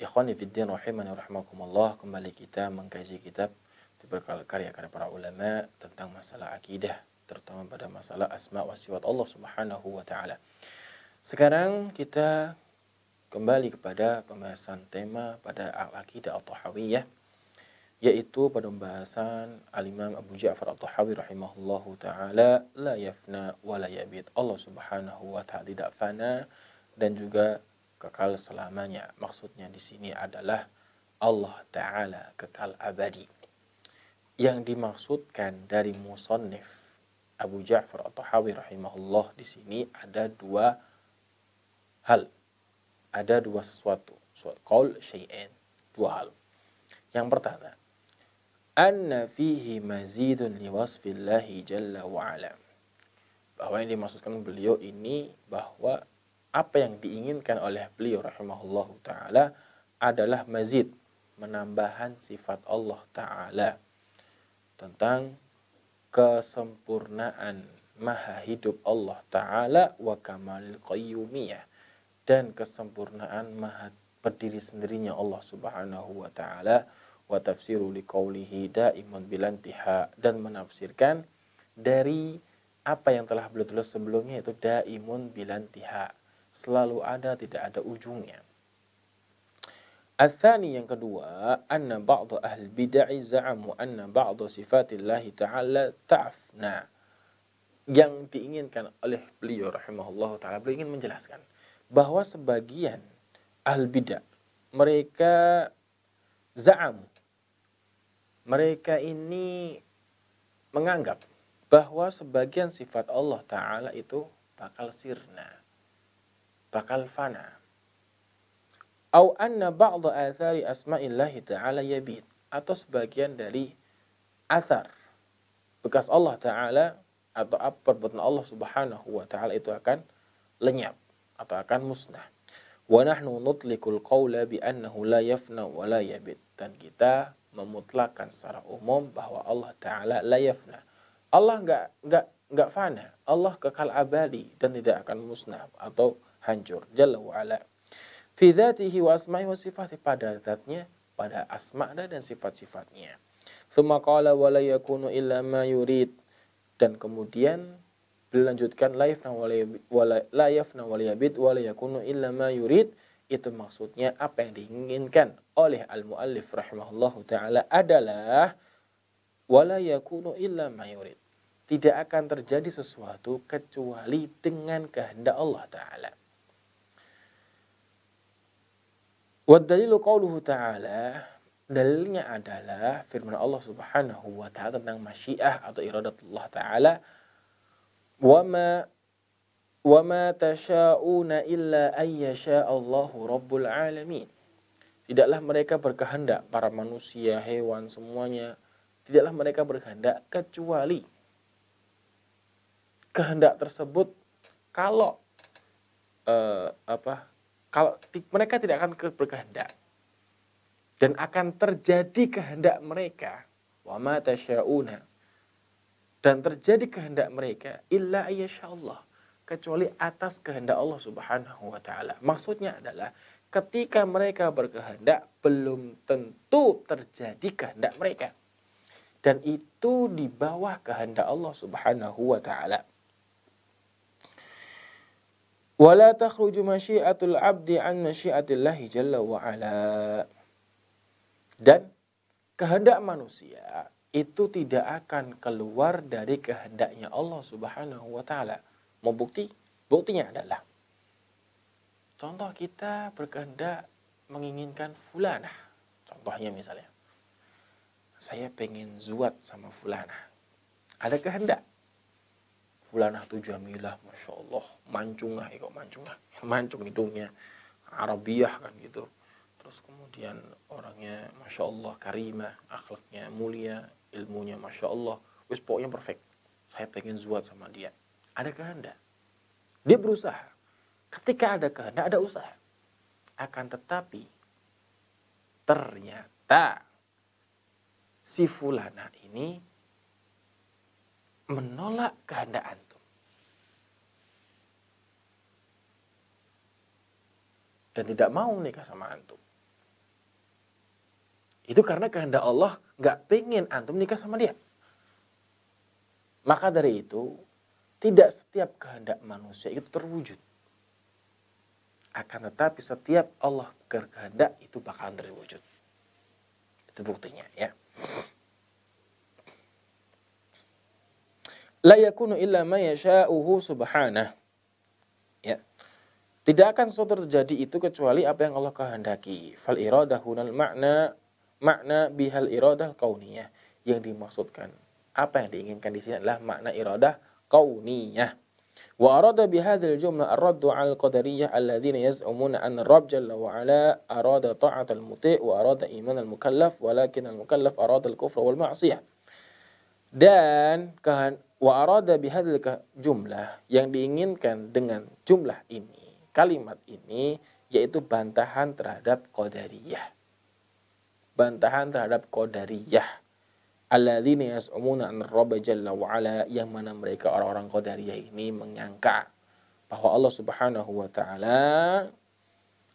Ikhwani fiddin rahimani rahmakumullah kembali kita mengkaji kitab dibekal karya karya para ulama tentang masalah akidah terutama pada masalah asma wa siwat Allah Subhanahu wa taala. Sekarang kita kembali kepada pembahasan tema pada al-aqidah atau hawiyah yaitu pada pembahasan al-Imam Abu Ja'far At-Tahawi rahimahullahu taala la yafna wa la yabid. Allah Subhanahu wa taala tidak fana dan juga kekal selamanya. Maksudnya di sini adalah Allah Ta'ala kekal abadi. Yang dimaksudkan dari musonif Abu Ja'far atau Hawi rahimahullah di sini ada dua hal. Ada dua sesuatu. Suatu qaul syai'in. Dua hal. Yang pertama, anna fihi mazidun liwasfillahi jalla wa Bahwa yang dimaksudkan beliau ini bahwa apa yang diinginkan oleh beliau rahimahullah ta'ala adalah mazid menambahan sifat Allah ta'ala tentang kesempurnaan maha hidup Allah ta'ala wa kamalil qayyumiyah dan kesempurnaan maha berdiri sendirinya Allah subhanahu wa ta'ala wa tafsiru liqaulihi daimun bilantiha dan menafsirkan dari apa yang telah beliau tulis sebelumnya itu daimun bilantiha selalu ada tidak ada ujungnya. Athani yang kedua, anna ba'd ahli bid'ah za'amu anna ba'd sifatillah ta'ala ta'afna. Yang diinginkan oleh beliau rahimahullah ta'ala, beliau ingin menjelaskan bahwa sebagian ahli bid'ah mereka za'am mereka ini menganggap bahwa sebagian sifat Allah Ta'ala itu bakal sirna bakal fana. Au anna ba'da athari asma'illahi ta'ala yabid. Atau sebagian dari athar. Bekas Allah ta'ala atau perbuatan Allah subhanahu wa ta'ala itu akan lenyap. Atau akan musnah. Wa nahnu nutlikul qawla bi annahu la yafna wa la yabid. Dan kita memutlakan secara umum bahwa Allah ta'ala la yafna. Allah nggak nggak nggak fana. Allah kekal abadi dan tidak akan musnah atau hancur. Jalla wa'ala. Fi dhatihi wa asma'i wa sifatih. pada zatnya, pada asma' dan sifat-sifatnya. Thumma qala wa la yakunu illa ma yurid. Dan kemudian dilanjutkan la wa la yafna wa yabid wa la yakunu illa ma yurid. Itu maksudnya apa yang diinginkan oleh al-muallif rahimahullahu taala adalah wala yakunu illa ma yurid. Tidak akan terjadi sesuatu kecuali dengan kehendak Allah taala. Wadalilu qawluhu ta'ala dalilnya adalah firman Allah Subhanahu wa taala tentang masyiah atau Allah taala wa ma wa ma tasha'una illa ayyasha Allahu rabbul alamin. Tidaklah mereka berkehendak para manusia, hewan semuanya tidaklah mereka berkehendak kecuali kehendak tersebut kalau uh, apa kalau mereka tidak akan berkehendak dan akan terjadi kehendak mereka wa dan terjadi kehendak mereka illa Allah kecuali atas kehendak Allah Subhanahu wa taala. Maksudnya adalah ketika mereka berkehendak belum tentu terjadi kehendak mereka. Dan itu di bawah kehendak Allah Subhanahu wa taala wala takhruju masyiatul abdi an masyiatillahi jalla wa ala. Dan kehendak manusia itu tidak akan keluar dari kehendaknya Allah Subhanahu wa taala. Mau bukti? Buktinya adalah contoh kita berkehendak menginginkan fulanah. Contohnya misalnya saya pengen zuat sama fulanah. Ada kehendak Fulanah tuh Jamilah, Masya Allah, mancungah, ya kok mancungah, mancung hidungnya, Arabiah kan gitu. Terus kemudian orangnya Masya Allah, karimah, akhlaknya mulia, ilmunya Masya Allah, wis pokoknya perfect. Saya pengen zuat sama dia. Ada kehendak. Dia berusaha. Ketika ada kehendak, ada usaha. Akan tetapi, ternyata si Fulana ini menolak kehendak antum. Dan tidak mau nikah sama antum. Itu karena kehendak Allah gak pengen antum nikah sama dia. Maka dari itu, tidak setiap kehendak manusia itu terwujud. Akan tetapi setiap Allah berkehendak itu bakalan terwujud. Itu buktinya ya. la yakunu illa ma yasha'uhu subhanah. Ya. Tidak akan sesuatu terjadi itu kecuali apa yang Allah kehendaki. Fal iradah hunal makna makna bihal iradah kauniyah yang dimaksudkan. Apa yang diinginkan di sini adalah makna iradah kauniyah. Wa arada bihadzal jumlah ar-raddu 'ala al-qadariyah alladziina yaz'umuna anna ar-rabb jalla wa 'ala arada al muti' wa arada iman al-mukallaf walakin al-mukallaf arada al-kufra wal ma'siyah. Dan wa arada bihadil jumlah yang diinginkan dengan jumlah ini, kalimat ini yaitu bantahan terhadap qadariyah. Bantahan terhadap qadariyah. Alladzina yas'umuna an Rabb jalla wa ala yang mana mereka orang-orang qadariyah ini menyangka bahwa Allah Subhanahu wa taala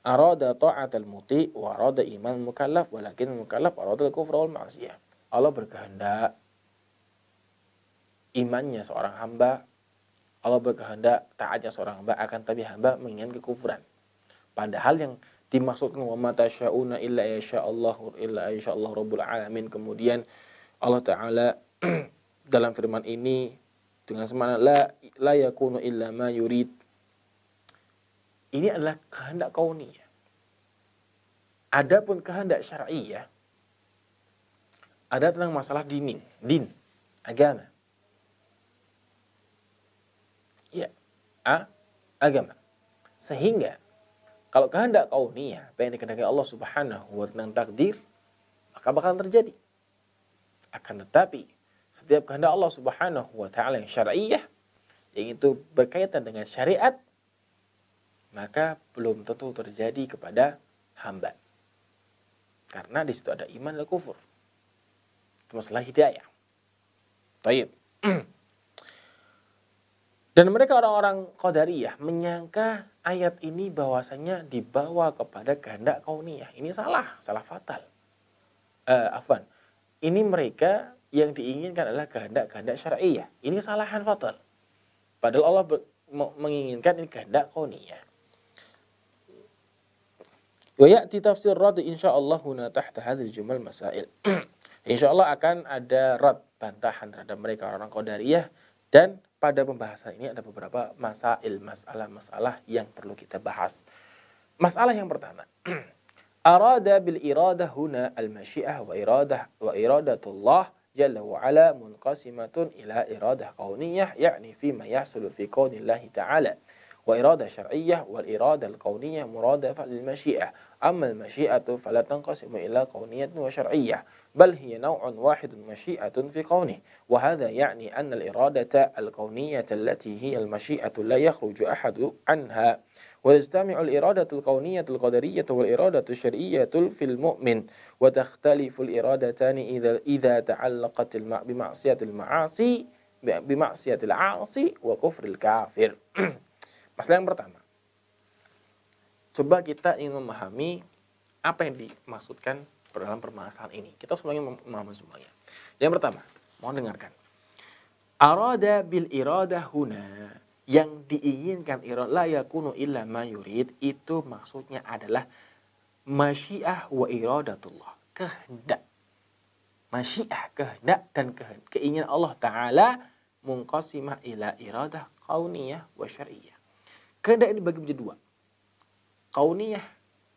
arada ta'atal muti wa arada iman mukallaf walakin mukallaf arada kufra wal ma'siyah. Allah berkehendak imannya seorang hamba Allah berkehendak taatnya seorang hamba akan tapi hamba mengingat kekufuran padahal yang dimaksud wa matasyauna illa yasha Allah illa yasha Allah rabbul alamin kemudian Allah taala dalam firman ini dengan semana la la yakunu illa ma yurid ini adalah kehendak kauniyah adapun kehendak syar'i ya ada tentang masalah dini din agama ya a agama. Sehingga kalau kehendak kauniyah, apa yang dikehendaki Allah Subhanahu wa ta'ala takdir, maka bakal terjadi. Akan tetapi, setiap kehendak Allah Subhanahu wa taala yang syar'iyah yang itu berkaitan dengan syariat maka belum tentu terjadi kepada hamba. Karena di situ ada iman dan kufur. Itu masalah hidayah. Taib. Dan mereka orang-orang Qadariyah menyangka ayat ini bahwasanya dibawa kepada kehendak kauniyah. Ini salah, salah fatal. Uh, afwan. Ini mereka yang diinginkan adalah kehendak-kehendak syariah. Ini kesalahan fatal. Padahal Allah menginginkan ini kehendak kauniyah. Wa ya'ti tafsir rad insyaallah huna tahta hadzal jumal masail. insyaallah akan ada rad bantahan terhadap mereka orang-orang Qadariyah dan pada pembahasan ini ada beberapa masail, masalah-masalah yang perlu kita bahas. Masalah yang pertama, arada bil iradah huna al masyiah wa iradah wa iradatullah jalla wa ala munqasimatun ila iradah kauniyah yakni fi ma yahsulu fi kaunillahi ta'ala wa iradah syar'iyah wal iradah al kauniyah muradafah lil masyiah أما المشيئة فلا تنقسم إلى كونية وشرعية بل هي نوع واحد مشيئة في كونه وهذا يعني أن الإرادة الكونية التي هي المشيئة لا يخرج أحد عنها وتجتمع الإرادة الكونية القدرية والإرادة الشرعية في المؤمن وتختلف الإرادتان إذا إذا تعلقت بمعصية المعاصي بمعصية العاصي وكفر الكافر. مثلا yang pertama, coba kita ingin memahami apa yang dimaksudkan dalam permasalahan ini. Kita semuanya memahami semuanya. Yang pertama, mohon dengarkan. Arada bil irada huna yang diinginkan irad la yakunu illa ma yurid itu maksudnya adalah masyiah wa iradatullah, kehendak. Masyiah, kehendak dan kehendak. Keinginan Allah Ta'ala mungkasimah ila iradah kauniyah wa syariah Kehendak ini bagi menjadi dua kauniyah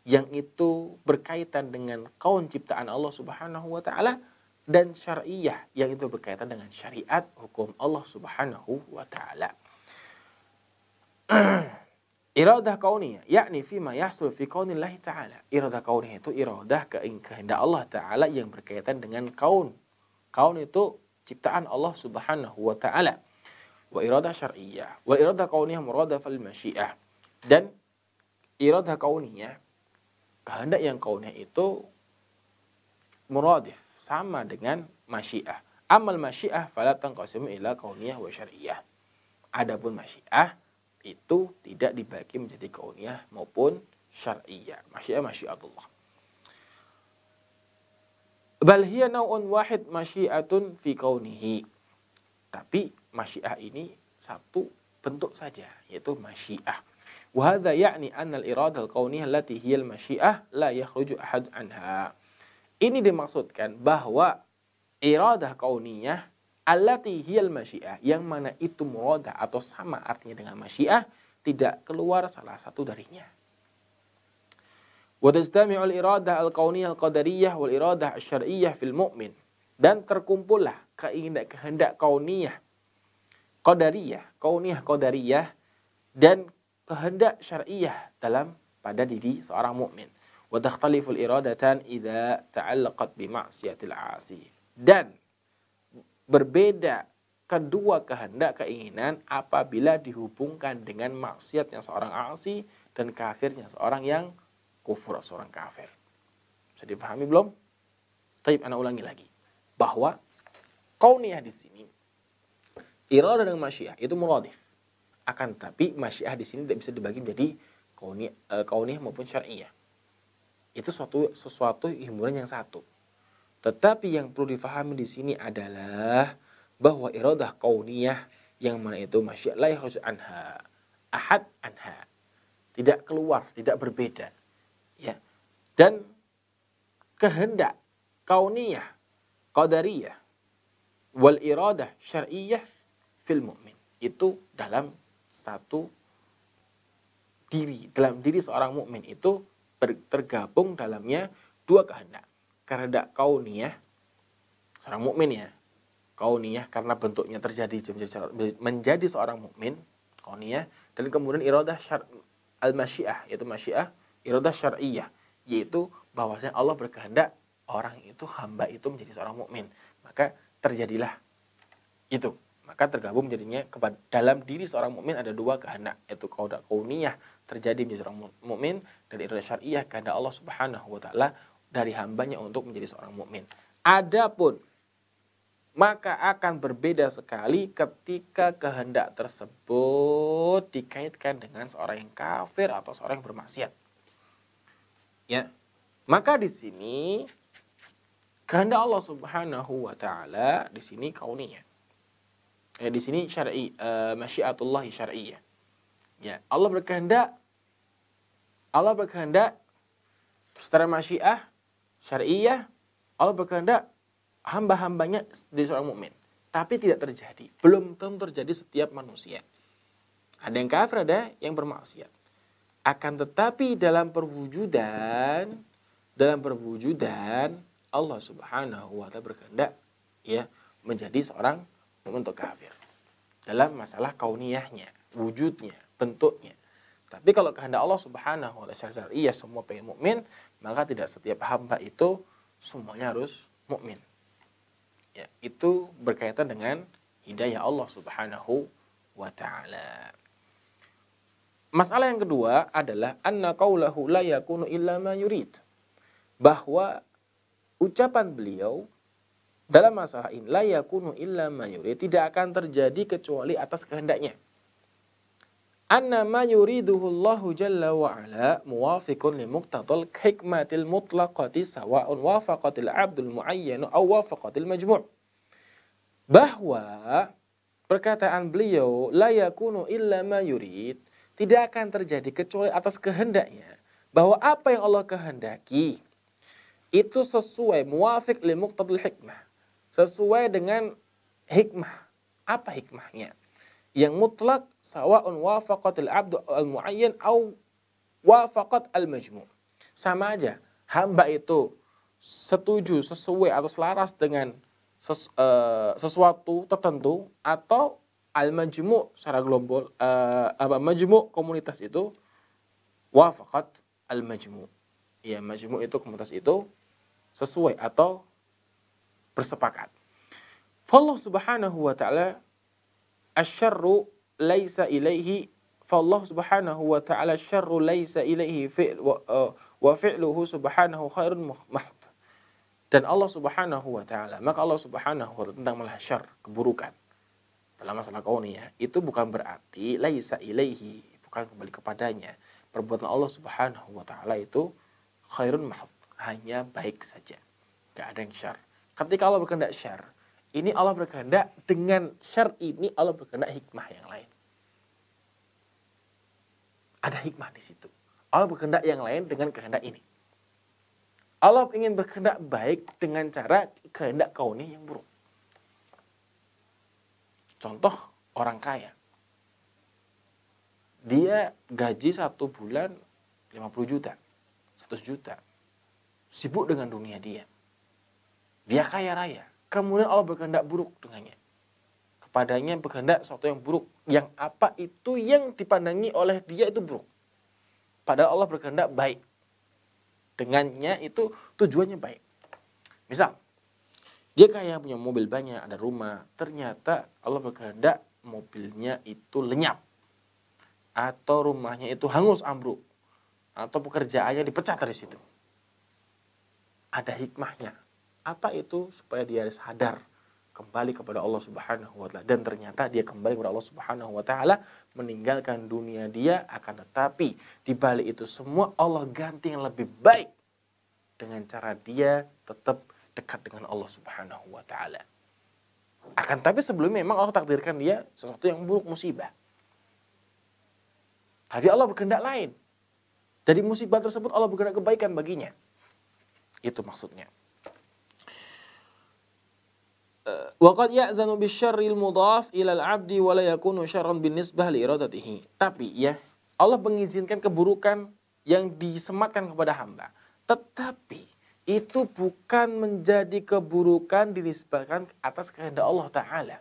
yang itu berkaitan dengan kaun ciptaan Allah Subhanahu wa taala dan syariah yang itu berkaitan dengan syariat hukum Allah Subhanahu wa taala. Iradah kauniyah, yakni fima yahsul fi kaunillah ta'ala. Iradah kauniyah itu iradah kehendak Allah ta'ala yang berkaitan dengan kaun. Kaun itu ciptaan Allah subhanahu wa ta'ala. Wa iradah syariah. Wa iradah kauniyah murada fal masyiah. Dan iradah kauniyah kehendak yang kauniyah itu muradif sama dengan masyiah amal masyiah fala tanqasimu ila kauniyah wa syariah adapun masyiah itu tidak dibagi menjadi kauniyah maupun syariah. masyiah masyiatullah bal hiya nau'un wahid masyiatun fi kaunihi tapi masyiah ini satu bentuk saja yaitu masyiah وهذا يعني أن الإرادة الكونية التي هي المشيئة لا يخرج أحد عنها Ini dimaksudkan bahwa iradah kauniyah allati هي masyiah yang mana itu muradah atau sama artinya dengan masyiah tidak keluar salah satu darinya. Wadazdami'u al-iradah al-kauniyah al-qadariyah wal iradah fil mu'min dan terkumpullah keinginan kehendak kauniyah qadariyah, kauniyah qadariyah dan kehendak syariah dalam pada diri seorang mukmin. Wa takhtaliful iradatan idza ta'allaqat bi ma'siyatil 'asi. Dan berbeda kedua kehendak keinginan apabila dihubungkan dengan maksiatnya seorang asi dan kafirnya seorang yang kufur seorang kafir. Bisa dipahami belum? Tapi anak ulangi lagi bahwa kauniyah di sini iradah dengan masyiah itu muradif akan tapi masyiah di sini tidak bisa dibagi menjadi e, kauniyah, uh, maupun syariah itu suatu sesuatu hiburan yang satu tetapi yang perlu difahami di sini adalah bahwa iradah kauniyah yang mana itu masyiah harus anha ahad anha tidak keluar tidak berbeda ya dan kehendak kauniyah qadariyah wal iradah syar'iyah fil mu'min itu dalam satu diri. Dalam diri seorang mukmin itu tergabung dalamnya dua kehendak. Kehendak kauniyah seorang mukmin ya. kau Kauniyah karena bentuknya terjadi menjadi seorang mukmin kau kauniyah dan kemudian iradah syar al-masyiah yaitu masyiah iradah syariah yaitu bahwasanya Allah berkehendak orang itu hamba itu menjadi seorang mukmin maka terjadilah itu maka tergabung jadinya kepada dalam diri seorang mukmin ada dua kehendak yaitu kauda kauniyah terjadi menjadi seorang mukmin dan irada syariah kehendak Allah Subhanahu wa taala dari hambanya untuk menjadi seorang mukmin. Adapun maka akan berbeda sekali ketika kehendak tersebut dikaitkan dengan seorang yang kafir atau seorang yang bermaksiat. Ya. Maka di sini kehendak Allah Subhanahu wa taala di sini kauniyah Eh, di sini syar'i, uh, masyiatullah syar'i ya. ya, Allah berkehendak Allah berkehendak secara masyiah syariah Allah berkehendak hamba-hambanya jadi seorang mukmin, tapi tidak terjadi. Belum tentu terjadi setiap manusia. Ada yang kafir, ada yang bermaksiat. Akan tetapi dalam perwujudan, dalam perwujudan Allah Subhanahu wa taala berkehendak ya menjadi seorang untuk kafir dalam masalah kauniyahnya, wujudnya, bentuknya. Tapi kalau kehendak Allah Subhanahu wa taala iya semua pengen mukmin, maka tidak setiap hamba itu semuanya harus mukmin. Ya, itu berkaitan dengan hidayah Allah Subhanahu wa taala. Masalah yang kedua adalah anna qaulahu la yakunu illa ma yurid. Bahwa ucapan beliau dalam masalah ini, la yakunu illa yuri Tidak akan terjadi kecuali atas kehendaknya. Anna ma Allahu jalla wa ala muwafiqun li muqtadal hikmatil mutlaqati sawa'un wafaqatil abdul muayyan aw wafaqatil majmu' bahwa perkataan beliau la yakunu illa ma yurid tidak akan terjadi kecuali atas kehendaknya bahwa apa yang Allah kehendaki itu sesuai muafik li muqtadil hikmah sesuai dengan hikmah. Apa hikmahnya? Yang mutlak sawa'un al abdu al-mu'ayyan au wafaqat al-majmu. Sama aja, hamba itu setuju sesuai atau selaras dengan ses, uh, sesuatu tertentu atau al-majmu secara global uh, eh, apa majmu komunitas itu wafaqat al-majmu. Ya, majmu itu komunitas itu sesuai atau bersepakat. Allah subhanahu wa ta'ala asyarru laisa ilaihi Allah subhanahu wa ta'ala syarru laisa ilaihi fi'l wa, uh, wa fi'luhu subhanahu khairun mahd. Dan Allah subhanahu wa ta'ala, maka Allah subhanahu wa ta'ala tentang malah syar, keburukan. Dalam masalah kau ya, itu bukan berarti laisa ilaihi, bukan kembali kepadanya. Perbuatan Allah subhanahu wa ta'ala itu khairun mahd, hanya baik saja. Gak ada yang syar. Ketika Allah berkehendak syar, ini Allah berkehendak dengan syar ini Allah berkehendak hikmah yang lain. Ada hikmah di situ. Allah berkehendak yang lain dengan kehendak ini. Allah ingin berkehendak baik dengan cara kehendak kau ini yang buruk. Contoh orang kaya. Dia gaji satu bulan 50 juta, 100 juta. Sibuk dengan dunia dia dia kaya raya. Kemudian Allah berkehendak buruk dengannya. Kepadanya berkehendak sesuatu yang buruk. Yang apa itu yang dipandangi oleh dia itu buruk. Padahal Allah berkehendak baik. Dengannya itu tujuannya baik. Misal, dia kaya punya mobil banyak, ada rumah. Ternyata Allah berkehendak mobilnya itu lenyap. Atau rumahnya itu hangus ambruk. Atau pekerjaannya dipecat dari situ. Ada hikmahnya. Apa itu? Supaya dia sadar kembali kepada Allah Subhanahu wa taala dan ternyata dia kembali kepada Allah Subhanahu wa taala meninggalkan dunia dia akan tetapi di balik itu semua Allah ganti yang lebih baik dengan cara dia tetap dekat dengan Allah Subhanahu wa taala. Akan tapi sebelumnya memang Allah takdirkan dia sesuatu yang buruk musibah. Tapi Allah berkehendak lain. Dari musibah tersebut Allah berkehendak kebaikan baginya. Itu maksudnya. Waqad ya'zanu bisyarril mudhaf ilal abdi wa la yakunu syarran binisbah li iradatihi. Tapi ya, Allah mengizinkan keburukan yang disematkan kepada hamba. Tetapi itu bukan menjadi keburukan dinisbahkan atas kehendak Allah Ta'ala.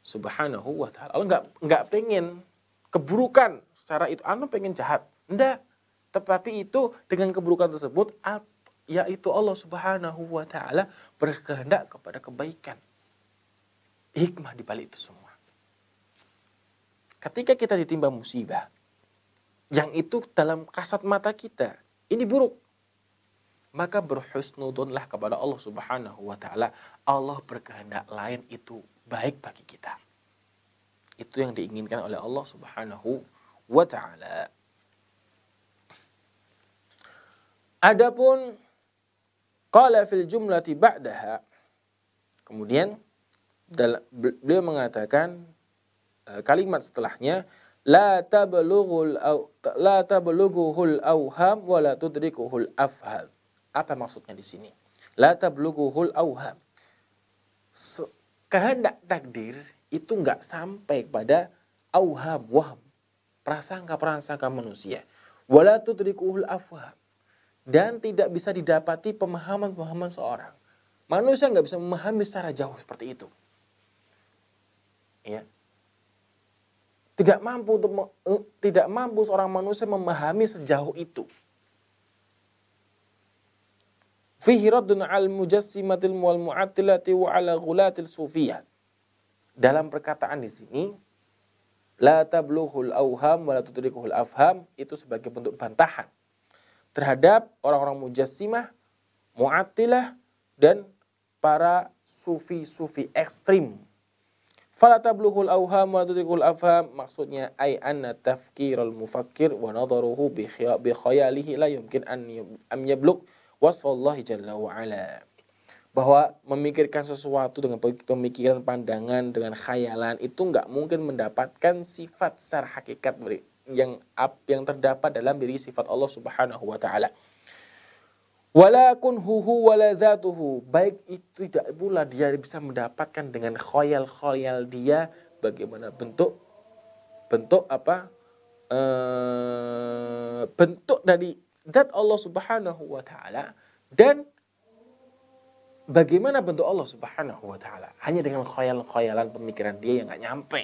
Subhanahu wa ta'ala. Allah nggak nggak pengen keburukan secara itu. Anda pengen jahat. Enggak. Tetapi itu dengan keburukan tersebut yaitu Allah Subhanahu wa taala berkehendak kepada kebaikan. Hikmah di balik itu semua. Ketika kita ditimpa musibah yang itu dalam kasat mata kita, ini buruk. Maka berhusnudunlah kepada Allah Subhanahu wa taala. Allah berkehendak lain itu baik bagi kita. Itu yang diinginkan oleh Allah Subhanahu wa taala. Adapun Qala fil jumlati ba'daha. Kemudian beliau mengatakan e, kalimat setelahnya la tablughul la tablughul awham wa la tudrikuhul afham. Apa maksudnya di sini? La tablughul awham. Kehendak takdir itu nggak sampai kepada awham, waham, prasangka-prasangka manusia. Wala tudrikuhul afham dan tidak bisa didapati pemahaman-pemahaman seorang. Manusia nggak bisa memahami secara jauh seperti itu. Ya. Tidak mampu untuk eh, tidak mampu seorang manusia memahami sejauh itu. Fihi raddun al mujassimatil wal mu'attilati wa ala ghulatil sufiyah. Dalam perkataan di sini la tablughul awham wa la afham itu sebagai bentuk bantahan terhadap orang-orang mujassimah, mu'attilah, dan para sufi-sufi ekstrim. Fala Falatabluhul awham wa tudrikul afham maksudnya ay anna tafkirul mufakkir wa nadaruhu bi khayalihi la yumkin an am yablugh wasfallahi jalla wa ala. Bahwa memikirkan sesuatu dengan pemikiran pandangan dengan khayalan itu nggak mungkin mendapatkan sifat secara hakikat yang yang terdapat dalam diri sifat Allah Subhanahu wa taala. Wala kunhuhu wala dhatuhu. Baik itu tidak pula dia bisa mendapatkan dengan khoyal-khoyal dia bagaimana bentuk bentuk apa uh, bentuk dari zat Allah Subhanahu wa taala dan bagaimana bentuk Allah Subhanahu wa taala hanya dengan khayal-khayalan pemikiran dia yang nggak nyampe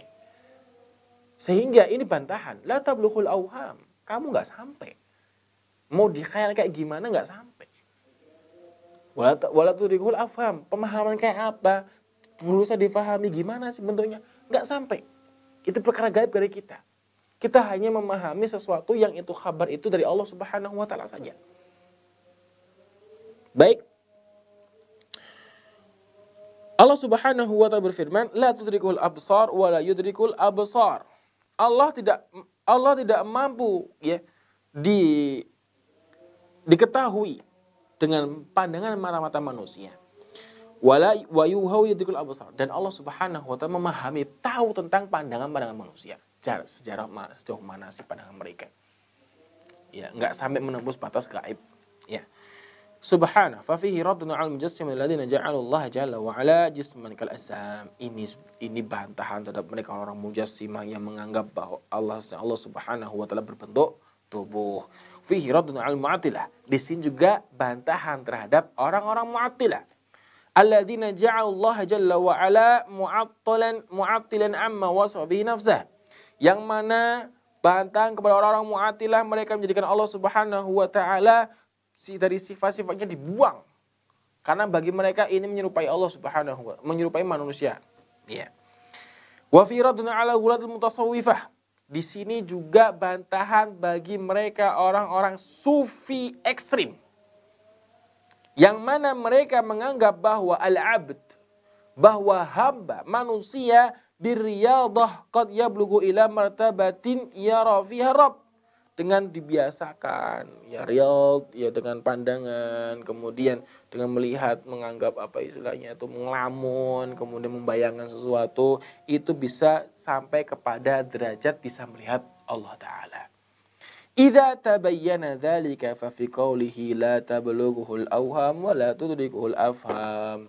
sehingga ini bantahan. La tablughul awham Kamu nggak sampai. Mau dikhayal kayak gimana nggak sampai. Wala turikul afham. Pemahaman kayak apa. Berusaha difahami gimana sih bentuknya. Nggak sampai. Itu perkara gaib dari kita. Kita hanya memahami sesuatu yang itu kabar itu dari Allah Subhanahu wa taala saja. Baik, Allah Subhanahu wa taala berfirman, "La tudrikul absar wa la yudrikul absar." Allah tidak Allah tidak mampu ya di diketahui dengan pandangan mata-mata manusia. dan Allah Subhanahu wa taala memahami tahu tentang pandangan-pandangan manusia. Sejarah, sejarah sejauh mana sih pandangan mereka. Ya, nggak sampai menembus batas gaib. Ya subhana fa fihi raddun al mujassim alladziina ja'ala Allah jalla wa ala jisman kal asam ini ini bantahan terhadap mereka orang mujassimah yang menganggap bahwa Allah Allah Subhanahu wa taala berbentuk tubuh fihi raddun al mu'tilah di sini juga bantahan terhadap orang-orang mu'tilah alladziina ja'ala Allah jalla wa ala mu'attilan mu'attilan amma wasafa bihi nafsah yang mana bantahan kepada orang-orang mu'tilah mereka menjadikan Allah Subhanahu wa taala si dari sifat-sifatnya dibuang. Karena bagi mereka ini menyerupai Allah Subhanahu wa menyerupai manusia. Iya. Wa fi ala ghulatul mutasawwifah. Di sini juga bantahan bagi mereka orang-orang sufi ekstrim. Yang mana mereka menganggap bahwa al-abd, bahwa hamba, manusia, birriyadah qad yablughu ila martabatin yara fiha rabb dengan dibiasakan ya real ya dengan pandangan kemudian dengan melihat menganggap apa istilahnya itu melamun kemudian membayangkan sesuatu itu bisa sampai kepada derajat bisa melihat Allah taala Idza tabayyana dzalika fa qawlihi la tablughuhul awham wa la tudrikuhul afham.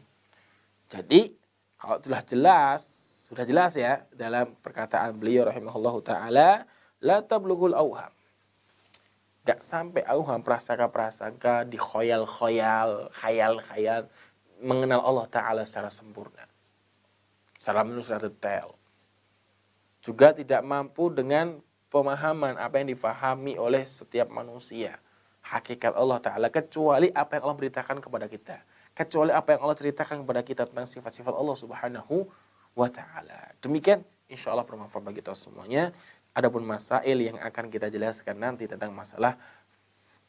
Jadi kalau sudah jelas, sudah jelas ya dalam perkataan beliau rahimahullahu taala la tablughul awham gak sampai auham prasangka-prasangka di khoyal-khoyal, khayal-khayal, mengenal Allah Ta'ala secara sempurna. Secara menurut secara detail. Juga tidak mampu dengan pemahaman apa yang difahami oleh setiap manusia. Hakikat Allah Ta'ala kecuali apa yang Allah beritakan kepada kita. Kecuali apa yang Allah ceritakan kepada kita tentang sifat-sifat Allah Subhanahu wa Ta'ala. Demikian, insya Allah bermanfaat bagi kita semuanya. Adapun masail yang akan kita jelaskan nanti tentang masalah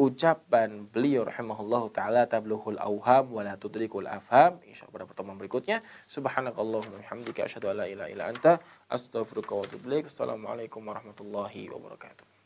ucapan beliau rahimahullah taala tablughul awham wa la tudrikul afham insyaallah pada pertemuan berikutnya subhanakallahumma hamdika asyhadu an ilaha illa anta astaghfiruka wa atubu ilaik assalamualaikum warahmatullahi wabarakatuh